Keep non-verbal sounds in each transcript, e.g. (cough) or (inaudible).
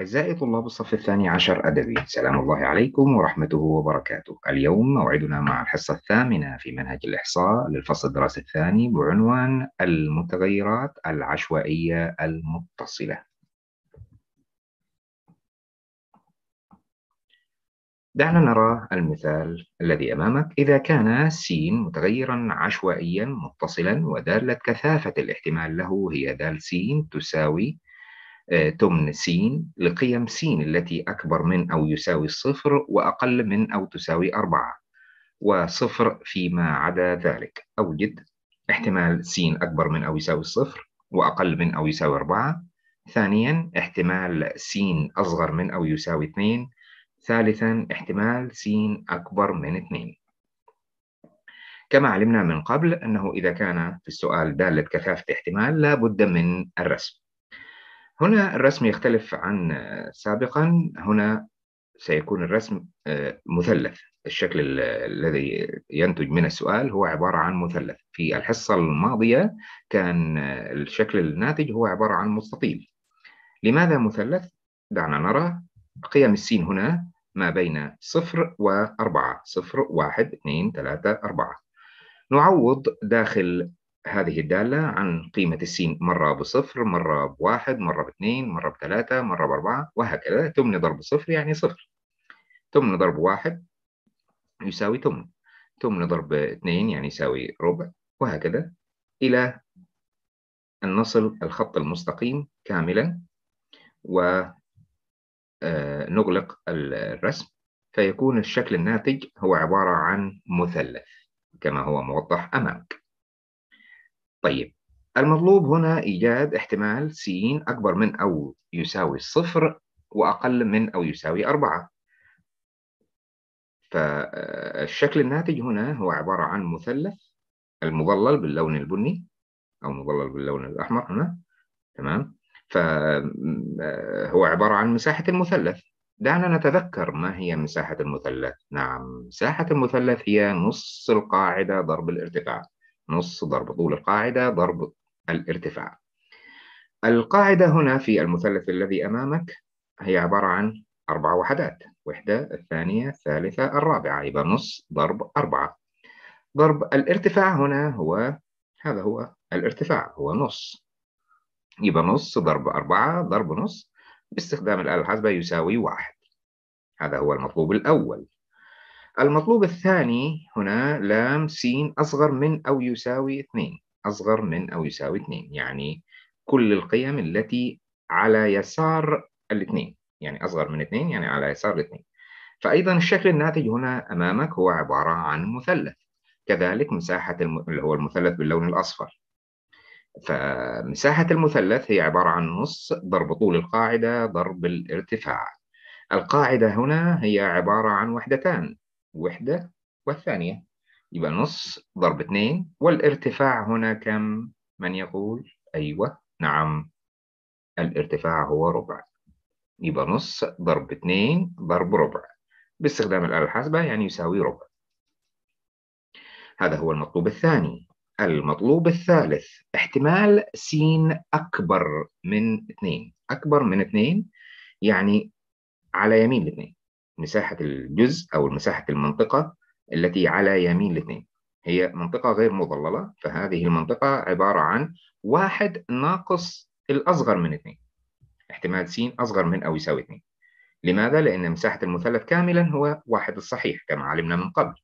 أعزائي طلاب الصف الثاني عشر أدبي سلام الله عليكم ورحمته وبركاته اليوم موعدنا مع الحصة الثامنة في منهج الإحصاء للفصل الدراسي الثاني بعنوان المتغيرات العشوائية المتصلة دعنا نرى المثال الذي أمامك إذا كان س متغيرا عشوائيا متصلا ودالة كثافة الاحتمال له هي دال س تساوي تمن س لقيم س التي أكبر من أو يساوي الصفر وأقل من أو تساوي أربعة وصفر فيما عدا ذلك أوجد احتمال س أكبر من أو يساوي الصفر وأقل من أو يساوي أربعة ثانيا احتمال س أصغر من أو يساوي اثنين ثالثا احتمال س أكبر من اثنين كما علمنا من قبل أنه إذا كان في السؤال دالة كثافة احتمال لا بد من الرسم هنا الرسم يختلف عن آه، سابقا هنا سيكون الرسم آه، مثلث الشكل الذي ينتج من السؤال هو عبارة عن مثلث في الحصة الماضية كان آه، الشكل الناتج هو عبارة عن مستطيل لماذا مثلث؟ دعنا نرى قيم السين هنا ما بين صفر وأربعة صفر واحد اثنين ثلاثة أربعة نعوض داخل هذه الدالة عن قيمة السين مرة بصفر مرة بواحد مرة باثنين مرة بثلاثة مرة بأربعة وهكذا تمني ضرب صفر يعني صفر تمني ضرب واحد يساوي تمن تمني ضرب اثنين يعني يساوي ربع وهكذا إلى أن نصل الخط المستقيم كاملا ونغلق آه، الرسم فيكون الشكل الناتج هو عبارة عن مثلث كما هو موضح أمامك طيب المطلوب هنا إيجاد احتمال س أكبر من أو يساوي صفر وأقل من أو يساوي أربعة فالشكل الناتج هنا هو عبارة عن مثلث المظلل باللون البني أو مظلل باللون الأحمر هنا تمام فهو آه، عبارة عن مساحة المثلث دعنا نتذكر ما هي مساحة المثلث نعم مساحة المثلث هي نص القاعدة ضرب الارتفاع نص ضرب طول القاعدة ضرب الارتفاع القاعدة هنا في المثلث الذي أمامك هي عبارة عن أربع وحدات وحدة الثانية الثالثة الرابعة يبقى نص ضرب أربعة ضرب الارتفاع هنا هو هذا هو الارتفاع هو نص يبقى نص ضرب أربعة ضرب نص باستخدام الآلة الحاسبة يساوي واحد هذا هو المطلوب الأول المطلوب الثاني هنا لام س أصغر من أو يساوي اثنين أصغر من أو يساوي اثنين يعني كل القيم التي على يسار الاثنين يعني أصغر من اثنين يعني على يسار الاثنين فأيضا الشكل الناتج هنا أمامك هو عبارة عن مثلث كذلك مساحة الم... اللي هو المثلث باللون الأصفر فمساحة المثلث هي عبارة عن نص ضرب طول القاعدة ضرب الارتفاع القاعدة هنا هي عبارة عن وحدتان وحدة والثانية يبقى نص ضرب اثنين والارتفاع هنا كم من يقول أيوة نعم الارتفاع هو ربع يبقى نص ضرب اثنين ضرب ربع باستخدام الآلة الحاسبة يعني يساوي ربع هذا هو المطلوب الثاني المطلوب الثالث احتمال س أكبر من اثنين أكبر من اثنين يعني على يمين الاثنين مساحة الجزء أو مساحة المنطقة التي على يمين الاثنين هي منطقة غير مظللة فهذه المنطقة عبارة عن واحد ناقص الأصغر من اثنين احتمال س أصغر من أو يساوي اثنين لماذا؟ لأن مساحة المثلث كاملا هو واحد الصحيح كما علمنا من قبل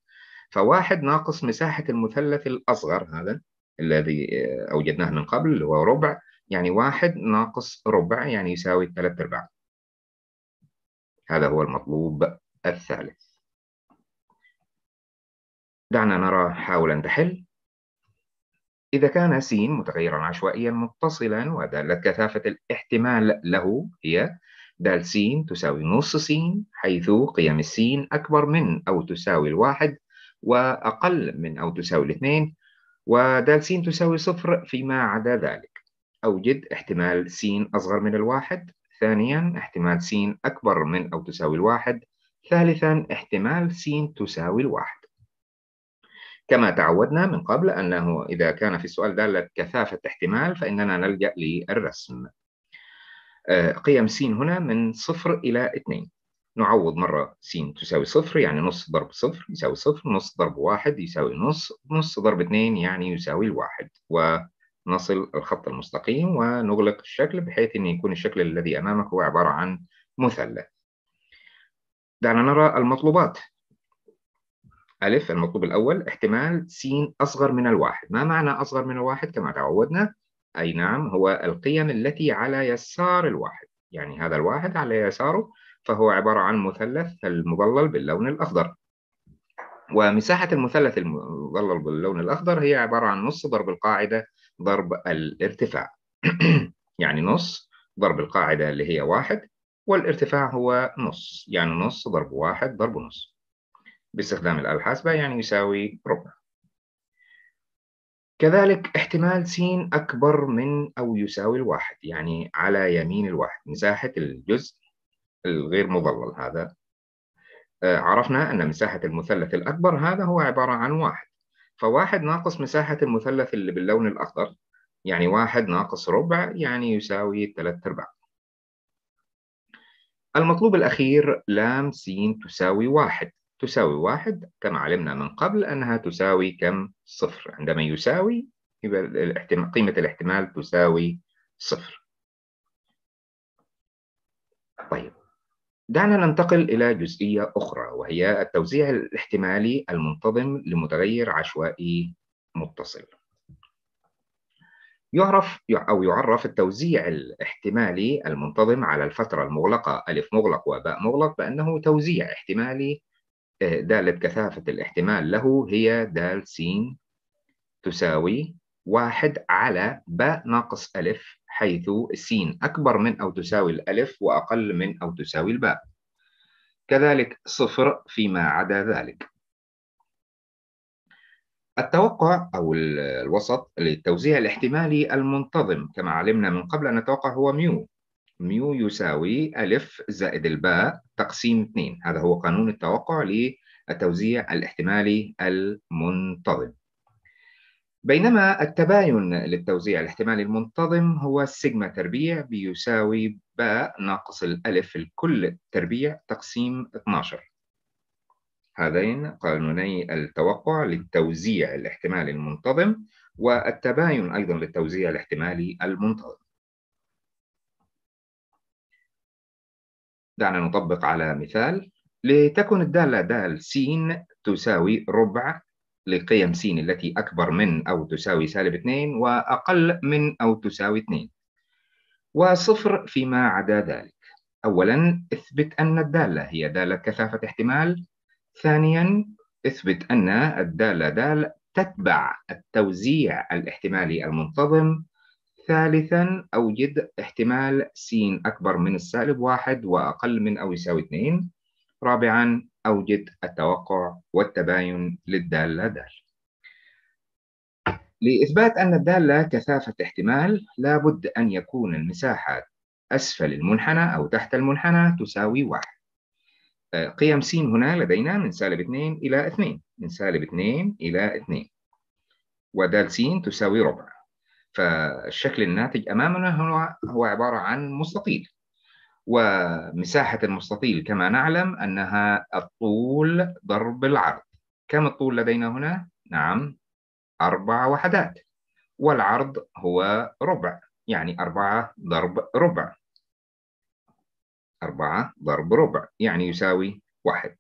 فواحد ناقص مساحة المثلث الأصغر هذا الذي أوجدناه من قبل اللي هو ربع يعني واحد ناقص ربع يعني يساوي ثلاثة أرباع هذا هو المطلوب الثالث دعنا نرى حاول أن تحل إذا كان س متغيرا عشوائيا متصلا ودالة كثافة الاحتمال له هي د س تساوي نص س حيث قيم السين أكبر من أو تساوي الواحد وأقل من أو تساوي الاثنين ودال س تساوي صفر فيما عدا ذلك أوجد احتمال س أصغر من الواحد ثانيا احتمال س أكبر من أو تساوي الواحد ثالثا احتمال س تساوي الواحد كما تعودنا من قبل أنه إذا كان في السؤال دالة كثافة احتمال فإننا نلجأ للرسم آه، قيم س هنا من صفر إلى اثنين نعوض مرة س تساوي صفر يعني نص ضرب صفر يساوي صفر نص ضرب واحد يساوي نص نص ضرب اثنين يعني يساوي الواحد و نصل الخط المستقيم ونغلق الشكل بحيث أن يكون الشكل الذي أمامك هو عبارة عن مثلث دعنا نرى المطلوبات ألف المطلوب الأول احتمال س أصغر من الواحد ما معنى أصغر من الواحد كما تعودنا؟ أي نعم هو القيم التي على يسار الواحد يعني هذا الواحد على يساره فهو عبارة عن مثلث المظلل باللون الأخضر ومساحة المثلث المظلل باللون الأخضر هي عبارة عن نص ضرب القاعدة ضرب الارتفاع (clears throat) يعني نص ضرب القاعدة اللي هي واحد والارتفاع هو نص يعني نص ضرب واحد ضرب نص باستخدام الآلة الحاسبة يعني يساوي ربع كذلك احتمال س أكبر من أو يساوي الواحد يعني على يمين الواحد مساحة الجزء الغير مظلل هذا آه، عرفنا أن مساحة المثلث الأكبر هذا هو عبارة عن واحد فواحد ناقص مساحة المثلث اللي باللون الأخضر يعني واحد ناقص ربع يعني يساوي ثلاثة أرباع المطلوب الأخير لام س تساوي واحد تساوي واحد كما علمنا من قبل أنها تساوي كم صفر عندما يساوي قيمة الاحتمال تساوي صفر طيب دعنا ننتقل إلى جزئية أخرى وهي التوزيع الاحتمالي المنتظم لمتغير عشوائي متصل. يعرف أو يعرف التوزيع الاحتمالي المنتظم على الفترة المغلقة ألف مغلق وباء مغلق بأنه توزيع احتمالي آه، دالة كثافة الاحتمال له هي دال س تساوي واحد على باء ناقص ألف حيث السين أكبر من أو تساوي الألف وأقل من أو تساوي الباء كذلك صفر فيما عدا ذلك التوقع أو الوسط للتوزيع الاحتمالي المنتظم كما علمنا من قبل أن نتوقع هو ميو ميو يساوي ألف زائد الباء تقسيم 2 هذا هو قانون التوقع للتوزيع الاحتمالي المنتظم بينما التباين للتوزيع الاحتمالي المنتظم هو سيجما تربيع بيساوي باء ناقص الألف الكل تربيع تقسيم 12 هذين قانوني التوقع للتوزيع الاحتمالي المنتظم والتباين أيضا للتوزيع الاحتمالي المنتظم دعنا نطبق على مثال لتكن الدالة دال س تساوي ربع لقيم س التي أكبر من أو تساوي سالب 2 وأقل من أو تساوي 2 وصفر فيما عدا ذلك أولا اثبت أن الدالة هي دالة كثافة احتمال ثانيا اثبت أن الدالة دال تتبع التوزيع الاحتمالي المنتظم ثالثا أوجد احتمال س أكبر من السالب 1 وأقل من أو يساوي 2 رابعا أوجد التوقع والتباين للدالة دال لإثبات أن الدالة كثافة احتمال لابد أن يكون المساحة أسفل المنحنى أو تحت المنحنى تساوي واحد قيم س هنا لدينا من سالب 2 إلى 2 من سالب 2 إلى 2 ودال س تساوي ربع فالشكل الناتج أمامنا هو, هو عبارة عن مستطيل ومساحة المستطيل كما نعلم أنها الطول ضرب العرض كم الطول لدينا هنا؟ نعم أربع وحدات والعرض هو ربع يعني أربعة ضرب ربع أربعة ضرب ربع يعني يساوي واحد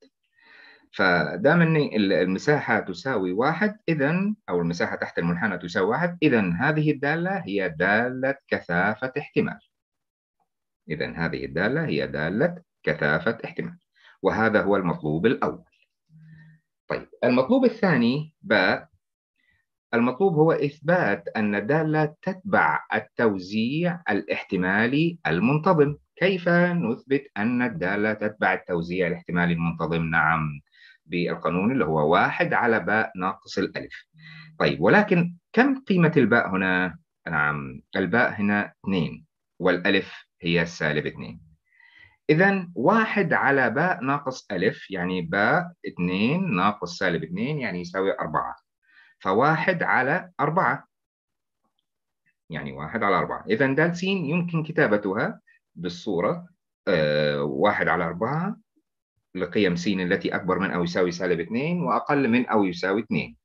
فدام أن المساحة تساوي واحد إذا أو المساحة تحت المنحنى تساوي واحد إذا هذه الدالة هي دالة كثافة احتمال إذا هذه الدالة هي دالة كثافة احتمال وهذا هو المطلوب الأول طيب المطلوب الثاني باء المطلوب هو إثبات أن الدالة تتبع التوزيع الاحتمالي المنتظم كيف نثبت أن الدالة تتبع التوزيع الاحتمالي المنتظم نعم بالقانون اللي هو واحد على باء ناقص الألف طيب ولكن كم قيمة الباء هنا؟ نعم الباء هنا 2 والألف هي سالب 2 إذا واحد على باء ناقص ألف يعني باء 2 ناقص سالب 2 يعني يساوي 4 فواحد على 4 يعني واحد على 4 إذا د س يمكن كتابتها بالصورة أه واحد على 4 لقيم س التي أكبر من أو يساوي سالب 2 وأقل من أو يساوي 2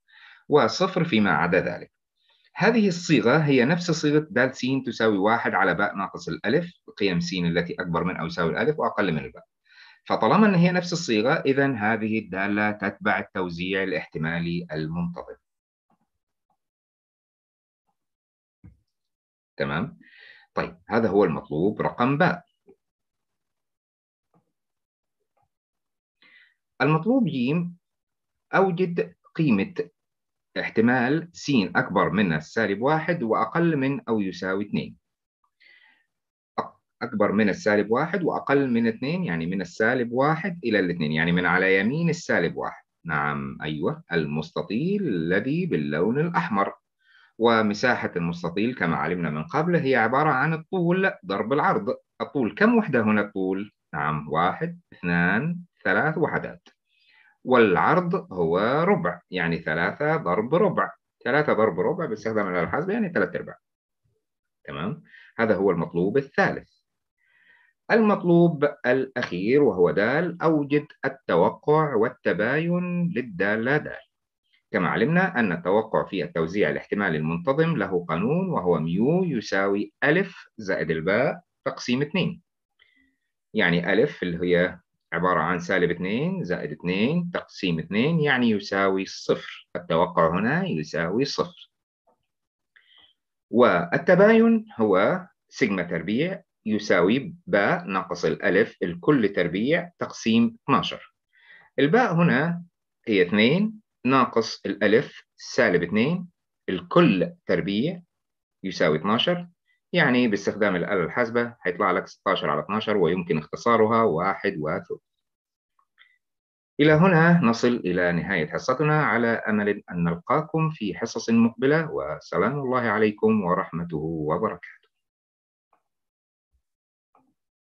وصفر فيما عدا ذلك هذه الصيغة هي نفس صيغة د س تساوي واحد على باء ناقص الألف قيم س التي أكبر من أو يساوي الألف وأقل من الباء فطالما أن هي نفس الصيغة إذا هذه الدالة تتبع التوزيع الاحتمالي المنتظم تمام؟ طيب هذا هو المطلوب رقم باء المطلوب ج أوجد قيمة احتمال س أكبر من السالب واحد وأقل من أو يساوي اثنين أكبر من السالب واحد وأقل من اثنين يعني من السالب واحد إلى الاثنين يعني من على يمين السالب واحد نعم أيوة المستطيل الذي باللون الأحمر ومساحة المستطيل كما علمنا من قبل هي عبارة عن الطول ضرب العرض الطول كم وحدة هنا الطول؟ نعم واحد اثنان ثلاث وحدات والعرض هو ربع يعني ثلاثة ضرب ربع ثلاثة ضرب ربع باستخدام الآلة الحاسبة يعني ثلاثة أرباع تمام هذا هو المطلوب الثالث المطلوب الأخير وهو دال أوجد التوقع والتباين للدالة دال كما علمنا أن التوقع في التوزيع الاحتمالي المنتظم له قانون وهو ميو يساوي ألف زائد الباء تقسيم اثنين يعني ألف اللي هي عبارة عن سالب 2 زائد 2 تقسيم 2 يعني يساوي صفر التوقع هنا يساوي صفر والتباين هو سيجما تربيع يساوي باء ناقص الألف الكل تربيع تقسيم 12 الباء هنا هي 2 ناقص الألف سالب 2 الكل تربيع يساوي 12 يعني باستخدام الآلة الحاسبة هيطلع لك 16 على 12 ويمكن اختصارها واحد وثلث إلى هنا نصل إلى نهاية حصتنا على أمل أن نلقاكم في حصص مقبلة وسلام الله عليكم ورحمته وبركاته